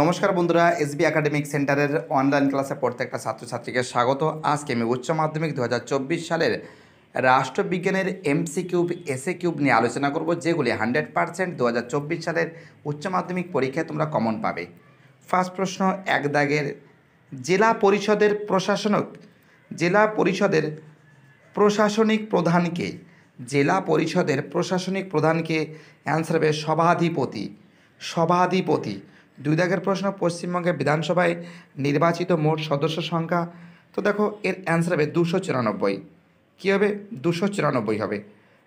নমস্কার বন্ধুরা SB academic সেন্টারের অনলাইন ক্লাসে প্রত্যেকটা ছাত্রছাত্রীকে স্বাগত আজকে আমি উচ্চ মাধ্যমিক দু সালের রাষ্ট্রবিজ্ঞানের এমসি কিউব এসএ কিউব নিয়ে আলোচনা করব যেগুলি হান্ড্রেড পারসেন্ট দু সালের উচ্চ মাধ্যমিক পরীক্ষায় তোমরা কমন পাবে ফার্স্ট প্রশ্ন এক দাগের জেলা পরিষদের প্রশাসনক জেলা পরিষদের প্রশাসনিক প্রধানকে জেলা পরিষদের প্রশাসনিক প্রধানকে অ্যান্সার হবে সভাধিপতি সভাধিপতি দুই দাগের প্রশ্ন পশ্চিমবঙ্গের বিধানসভায় নির্বাচিত মোট সদস্য সংখ্যা তো দেখো এর অ্যান্সার হবে দুশো চুরানব্বই কী হবে দুশো চুরানব্বই হবে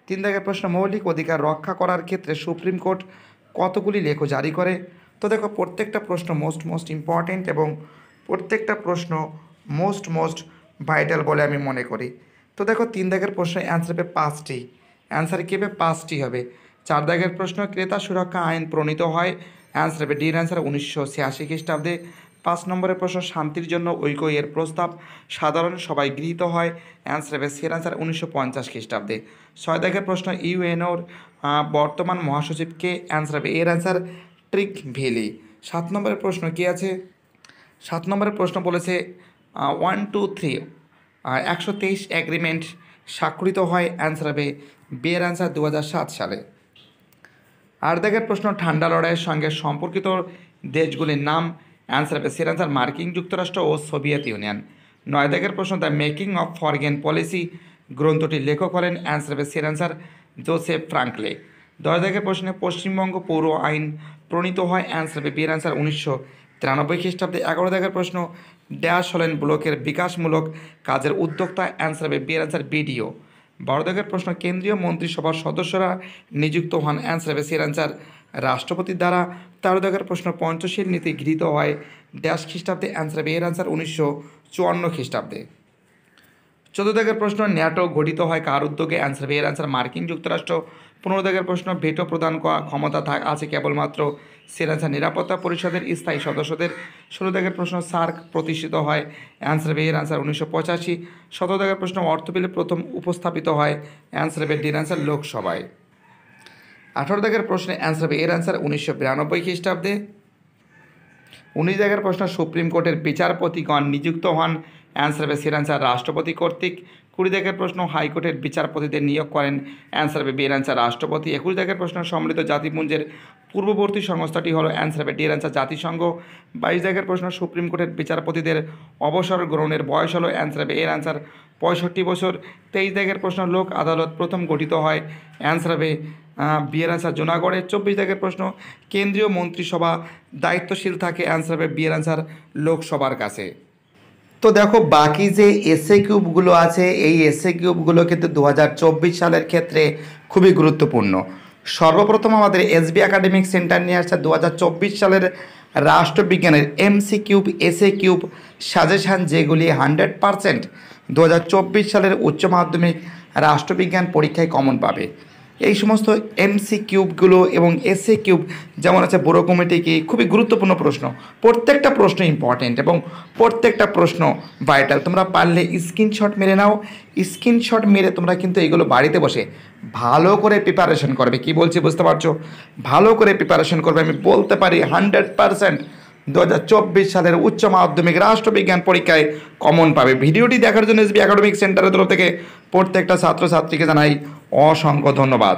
তিন দাগের প্রশ্ন মৌলিক অধিকার রক্ষা করার ক্ষেত্রে সুপ্রিম কোর্ট কতগুলি লেখ জারি করে তো দেখো প্রত্যেকটা প্রশ্ন মোস্ট মোস্ট ইম্পর্ট্যান্ট এবং প্রত্যেকটা প্রশ্ন মোস্ট মোস্ট ভাইটাল বলে আমি মনে করি তো দেখো তিন দাগের প্রশ্ন অ্যান্সার হবে পাঁচটি অ্যান্সার কী হবে পাঁচটি হবে চার দাগের প্রশ্ন ক্রেতা সুরক্ষা আইন প্রণীত হয় অ্যান্সার হবে ডির অ্যান্সার উনিশশো ছিয়াশি খ্রিস্টাব্দে পাঁচ নম্বরের প্রশ্ন শান্তির জন্য ঐক্য এর প্রস্তাব সাধারণ সবাই গৃহীত হয় অ্যান্সার হবে সের অ্যান্সার উনিশশো পঞ্চাশ খ্রিস্টাব্দে ছয় দেখের প্রশ্ন ইউএনওর বর্তমান মহাসচিবকে অ্যান্সার হবে এর অ্যান্সার ট্রিক ভেলি সাত নম্বরের প্রশ্ন কি আছে সাত নম্বরের প্রশ্ন বলেছে ওয়ান টু থ্রি একশো তেইশ অ্যাগ্রিমেন্ট স্বাক্ষরিত হয় অ্যান্সার হবে বিয়ের অ্যান্সার দু সালে আর প্রশ্ন ঠান্ডা লড়াইয়ের সঙ্গে সম্পর্কিত দেশগুলির নাম অ্যান্সার হবে সির অ্যান্সার মার্কিন যুক্তরাষ্ট্র ও সোভিয়েত ইউনিয়ন নয় দেখের প্রশ্ন the making of foreign policy গ্রন্থটি লেখক হলেন অ্যান্সার হবে সির অ্যান্সার জোসেফ ফ্রাঙ্কলে দশ দেখের প্রশ্নে পশ্চিমবঙ্গ পৌর আইন প্রণীত হয় অ্যান্সার হবে বিয়ের অ্যান্সার উনিশশো তিরানব্বই খ্রিস্টাব্দে এগারো দেখের প্রশ্ন ড্যাশ হলেন ব্লকের বিকাশমূলক কাজের উদ্যোক্তা অ্যান্সার হবে বিয়ের অ্যান্সার বিডিও বারো প্রশ্ন কেন্দ্রীয় মন্ত্রিসভার সদস্যরা নিযুক্ত হন অ্যান্সার হবে সের অ্যান্সার রাষ্ট্রপতির দ্বারা তেরো প্রশ্ন পঞ্চশীল নীতি গৃহীত হয় ড্যাশ খ্রিস্টাব্দে অ্যান্সার হবে এর অ্যান্সার উনিশশো চুয়ান্ন খ্রিস্টাব্দে চোদ্দ প্রশ্ন ন্যাটো গঠিত হয় কার উদ্যোগে অ্যান্সার হবে এর অ্যান্সার মার্কিন যুক্তরাষ্ট্র পনেরো প্রশ্ন ভেটো প্রদান করা ক্ষমতা থাক আছে কেবলমাত্র সিরাজা নিরাপত্তা পরিষদের স্থায়ী সদস্যদের ষোলো দাগের প্রশ্ন সার্ক প্রতিষ্ঠিত হয় অ্যান্সার বি এর অ্যান্সার উনিশশো পঁচাশি শতদাগের প্রশ্ন অর্থ বিলে প্রথম উপস্থাপিত হয় অ্যান্সার বে ডির অ্যান্সার লোকসভায় আঠারো দাগের প্রশ্নে অ্যান্সার বি এর অ্যান্সার উনিশশো বিরানব্বই খ্রিস্টাব্দে উনিশ দাগের প্রশ্ন সুপ্রিম কোর্টের বিচারপতিগণ নিযুক্ত হন অ্যান্সার বে সের অ্যান্সার রাষ্ট্রপতি কর্তৃক কুড়ি দাগের প্রশ্ন হাইকোর্টের বিচারপতিদের নিয়োগ করেন অ্যান্সার বে এর অ্যান্সার রাষ্ট্রপতি একুশ দাগের প্রশ্ন সম্মিলিত জাতিপুঞ্জের পূর্ববর্তী সংস্থাটি হলো অ্যান্সার হবে ডিয়ার অ্যান্সার জাতিসংঘ বাইশ জায়গার প্রশ্ন সুপ্রিম কোর্টের বিচারপতিদের অবসর গ্রহণের বয়স হলো অ্যান্সার হবে এর অ্যান্সার পঁয়ষট্টি বছর তেইশ জায়গার প্রশ্ন লোক আদালত প্রথম গঠিত হয় অ্যান্সার হবে বিয়ের অ্যান্সার জুনাগড়ে চব্বিশ দাগের প্রশ্ন কেন্দ্রীয় মন্ত্রিসভা দায়িত্বশীল থাকে অ্যান্সার হবে বিয়ের আনসার লোকসভার কাছে তো দেখো বাকি যে এসএ কিউবগুলো আছে এই এসএ কিউবগুলো কিন্তু দু সালের ক্ষেত্রে খুবই গুরুত্বপূর্ণ সর্বপ্রথম আমাদের এসবি একাডেমিক সেন্টার নিয়ে আসছে দু সালের রাষ্ট্রবিজ্ঞানের MC Q SA Q suggestion যেগুলি হান্ড্রেড পারসেন্ট দু সালের উচ্চ মাধ্যমিক রাষ্ট্রবিজ্ঞান পরীক্ষায় কমন পাবে এই সমস্ত এমসি কিউবগুলো এবং এসএ কিউব যেমন আছে কমিটি কমিটিকে খুবই গুরুত্বপূর্ণ প্রশ্ন প্রত্যেকটা প্রশ্ন ইম্পর্টেন্ট এবং প্রত্যেকটা প্রশ্ন ভাইটাল তোমরা পারলে স্ক্রিনশট মেরে নাও স্ক্রিনশট মেরে তোমরা কিন্তু এগুলো বাড়িতে বসে ভালো করে প্রিপারেশন করবে কি বলছি বুঝতে পারছো ভালো করে প্রিপারেশন করবে আমি বলতে পারি হান্ড্রেড দু সালের উচ্চ মাধ্যমিক রাষ্ট্রবিজ্ঞান পরীক্ষায় কমন পাবে ভিডিওটি দেখার জন্য এসবি একাডেমিক সেন্টারের তরফ থেকে প্রত্যেকটা ছাত্রছাত্রীকে জানাই অসংখ্য ধন্যবাদ